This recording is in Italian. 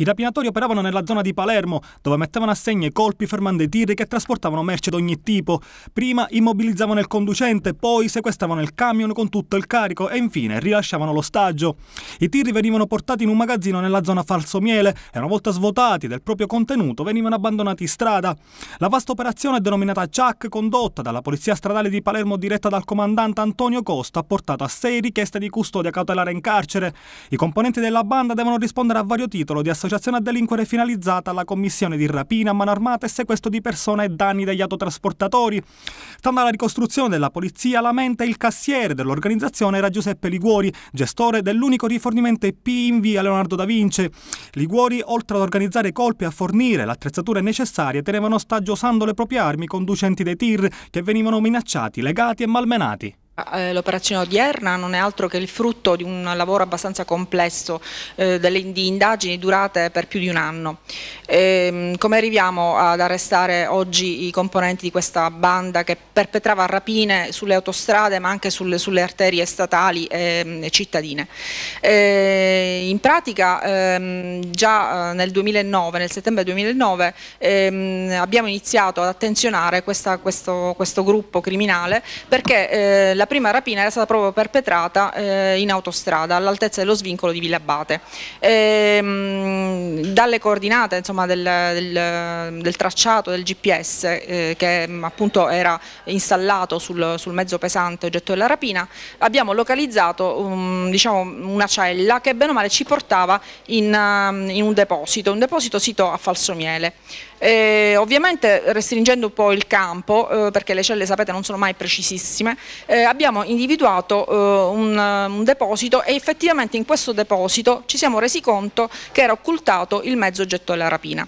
I rapinatori operavano nella zona di Palermo, dove mettevano a segno i colpi fermando i tir che trasportavano merce d'ogni tipo. Prima immobilizzavano il conducente, poi sequestravano il camion con tutto il carico e infine rilasciavano l'ostaggio. I tir venivano portati in un magazzino nella zona Falso Miele e una volta svuotati del proprio contenuto venivano abbandonati in strada. La vasta operazione denominata CHAC, condotta dalla Polizia Stradale di Palermo diretta dal comandante Antonio Costa, ha portato a sei richieste di custodia cautelare in carcere. I componenti della banda devono rispondere a vario titolo di associazione associazione a delinquere finalizzata alla commissione di rapina, mano armata e sequestro di persona e danni dagli autotrasportatori. Stando alla ricostruzione della polizia, la lamenta il cassiere dell'organizzazione era Giuseppe Liguori, gestore dell'unico rifornimento EP in via Leonardo da Vinci. Liguori, oltre ad organizzare colpi e a fornire l'attrezzatura necessaria, tenevano ostaggio usando le proprie armi conducenti dei tir che venivano minacciati, legati e malmenati. L'operazione odierna non è altro che il frutto di un lavoro abbastanza complesso, eh, di indagini durate per più di un anno. E, ehm, come arriviamo ad arrestare oggi i componenti di questa banda che perpetrava rapine sulle autostrade ma anche sulle, sulle arterie statali e, ehm, e cittadine? E, ehm, in pratica ehm, già eh, nel 2009, nel settembre 2009 ehm, abbiamo iniziato ad attenzionare questa, questo, questo, gruppo criminale perché eh, la prima rapina era stata proprio perpetrata eh, in autostrada all'altezza dello svincolo di Villa Abate. Ehm, dalle coordinate insomma, del, del, del, tracciato del GPS eh, che mm, appunto era installato sul, sul, mezzo pesante oggetto della rapina abbiamo localizzato um, diciamo, una cella che bene o male ci ci portava in, um, in un deposito, un deposito sito a Falsomiele. E ovviamente restringendo un po' il campo, eh, perché le celle sapete non sono mai precisissime, eh, abbiamo individuato eh, un, um, un, deposito e effettivamente in questo deposito ci siamo resi conto che era occultato il mezzo oggetto della rapina.